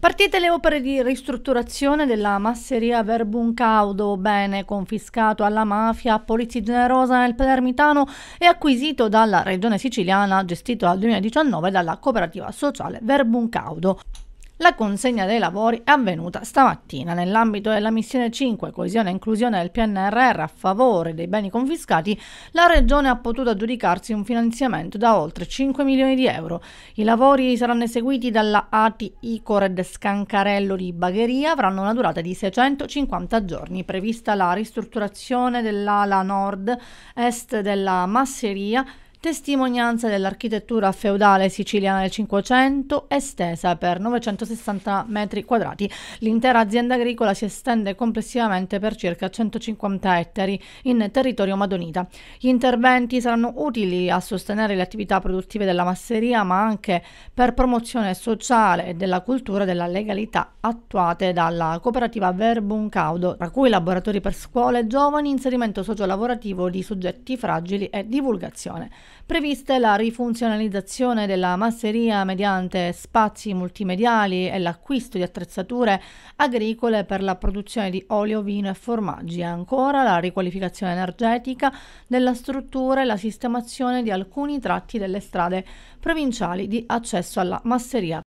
Partite le opere di ristrutturazione della masseria Verbuncaudo, bene confiscato alla mafia Polizia Generosa nel Palermitano e acquisito dalla regione siciliana, gestito dal 2019 dalla cooperativa sociale Verbuncaudo. La consegna dei lavori è avvenuta stamattina nell'ambito della missione 5 coesione e inclusione del PNRR a favore dei beni confiscati. La regione ha potuto aggiudicarsi un finanziamento da oltre 5 milioni di euro. I lavori saranno eseguiti dalla ATI Icored Scancarello di Bagheria, avranno una durata di 650 giorni, prevista la ristrutturazione dell'ala nord-est della masseria testimonianza dell'architettura feudale siciliana del Cinquecento estesa per 960 metri quadrati. L'intera azienda agricola si estende complessivamente per circa 150 ettari in territorio madonita. Gli interventi saranno utili a sostenere le attività produttive della masseria, ma anche per promozione sociale e della cultura della legalità attuate dalla cooperativa Verbum Caudo, tra cui laboratori per scuole, giovani, inserimento sociolavorativo di soggetti fragili e divulgazione previste la rifunzionalizzazione della masseria mediante spazi multimediali e l'acquisto di attrezzature agricole per la produzione di olio, vino e formaggi e ancora la riqualificazione energetica della struttura e la sistemazione di alcuni tratti delle strade provinciali di accesso alla masseria